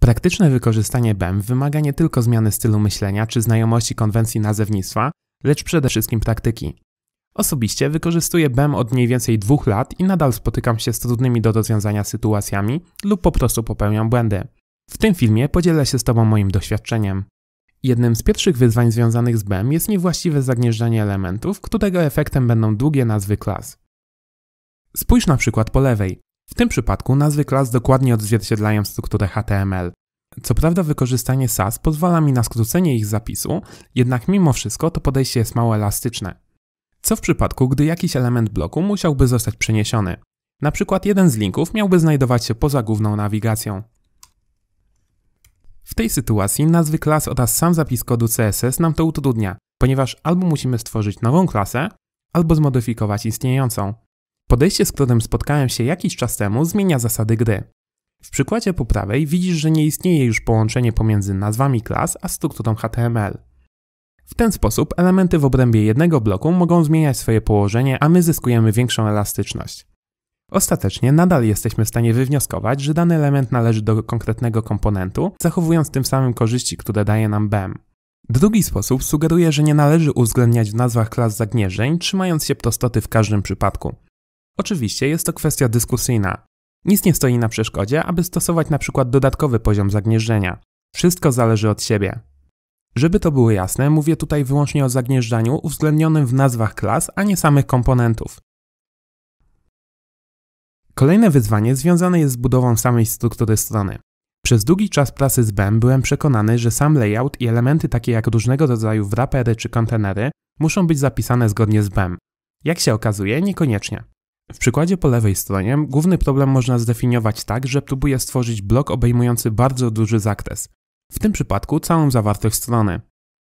Praktyczne wykorzystanie BEM wymaga nie tylko zmiany stylu myślenia czy znajomości konwencji nazewnictwa, lecz przede wszystkim praktyki. Osobiście wykorzystuję BEM od mniej więcej dwóch lat i nadal spotykam się z trudnymi do rozwiązania sytuacjami lub po prostu popełniam błędy. W tym filmie podzielę się z Tobą moim doświadczeniem. Jednym z pierwszych wyzwań związanych z BEM jest niewłaściwe zagnieżdżanie elementów, którego efektem będą długie nazwy klas. Spójrz na przykład po lewej. W tym przypadku nazwy klas dokładnie odzwierciedlają strukturę HTML. Co prawda wykorzystanie SAS pozwala mi na skrócenie ich zapisu, jednak mimo wszystko to podejście jest mało elastyczne. Co w przypadku, gdy jakiś element bloku musiałby zostać przeniesiony? Na przykład jeden z linków miałby znajdować się poza główną nawigacją. W tej sytuacji nazwy klas oraz sam zapis kodu CSS nam to utrudnia, ponieważ albo musimy stworzyć nową klasę, albo zmodyfikować istniejącą. Podejście, z którym spotkałem się jakiś czas temu, zmienia zasady gry. W przykładzie po prawej widzisz, że nie istnieje już połączenie pomiędzy nazwami klas a strukturą HTML. W ten sposób elementy w obrębie jednego bloku mogą zmieniać swoje położenie, a my zyskujemy większą elastyczność. Ostatecznie nadal jesteśmy w stanie wywnioskować, że dany element należy do konkretnego komponentu, zachowując tym samym korzyści, które daje nam BEM. Drugi sposób sugeruje, że nie należy uwzględniać w nazwach klas zagnieżeń, trzymając się prostoty w każdym przypadku. Oczywiście jest to kwestia dyskusyjna. Nic nie stoi na przeszkodzie, aby stosować na przykład dodatkowy poziom zagnieżdżenia. Wszystko zależy od siebie. Żeby to było jasne, mówię tutaj wyłącznie o zagnieżdżaniu uwzględnionym w nazwach klas, a nie samych komponentów. Kolejne wyzwanie związane jest z budową samej struktury strony. Przez długi czas pracy z BEM byłem przekonany, że sam layout i elementy takie jak różnego rodzaju wrapery czy kontenery muszą być zapisane zgodnie z BEM. Jak się okazuje, niekoniecznie. W przykładzie po lewej stronie główny problem można zdefiniować tak, że próbuje stworzyć blok obejmujący bardzo duży zakres. W tym przypadku całą zawartość strony.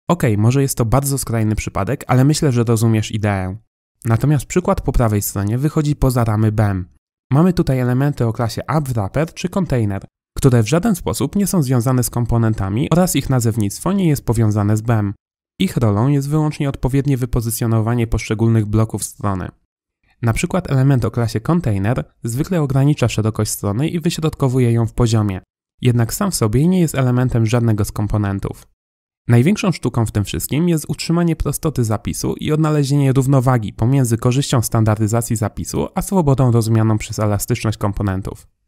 Ok, może jest to bardzo skrajny przypadek, ale myślę, że rozumiesz ideę. Natomiast przykład po prawej stronie wychodzi poza ramy BEM. Mamy tutaj elementy o klasie Wrapper czy Container, które w żaden sposób nie są związane z komponentami oraz ich nazewnictwo nie jest powiązane z BEM. Ich rolą jest wyłącznie odpowiednie wypozycjonowanie poszczególnych bloków strony. Na przykład element o klasie container zwykle ogranicza szerokość strony i wyśrodkowuje ją w poziomie, jednak sam w sobie nie jest elementem żadnego z komponentów. Największą sztuką w tym wszystkim jest utrzymanie prostoty zapisu i odnalezienie równowagi pomiędzy korzyścią standardyzacji zapisu a swobodą rozumianą przez elastyczność komponentów.